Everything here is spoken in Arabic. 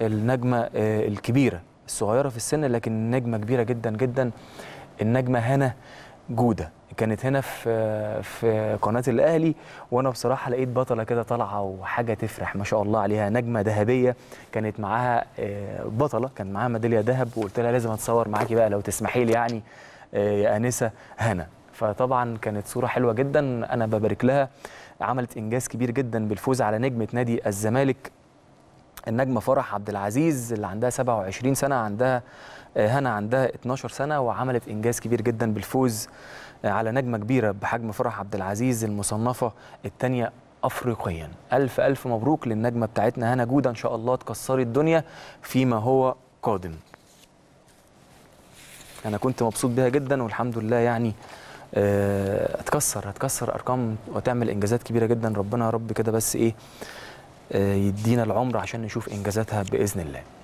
النجمه آه، الكبيره الصغيره في السن لكن نجمه كبيره جدا جدا النجمه هنا جوده كانت هنا في في قناه الاهلي وانا بصراحه لقيت بطله كده طالعه وحاجه تفرح ما شاء الله عليها نجمه ذهبيه كانت معاها آه، بطله كان معاها ميداليه ذهب وقلت لها لازم اتصور معاكي بقى لو تسمحي لي يعني آه، يا انسه هنا فطبعا كانت صوره حلوه جدا انا ببارك لها عملت انجاز كبير جدا بالفوز على نجمه نادي الزمالك النجمه فرح عبد العزيز اللي عندها 27 سنه عندها آه، هنا عندها 12 سنه وعملت انجاز كبير جدا بالفوز آه، على نجمه كبيره بحجم فرح عبد العزيز المصنفه الثانيه افريقيا الف الف مبروك للنجمه بتاعتنا هنا جوده ان شاء الله تكسري الدنيا فيما هو قادم انا كنت مبسوط بيها جدا والحمد لله يعني اتكسر آه، هتكسر ارقام وتعمل انجازات كبيره جدا ربنا يا رب كده بس ايه آه، يدينا العمر عشان نشوف انجازاتها باذن الله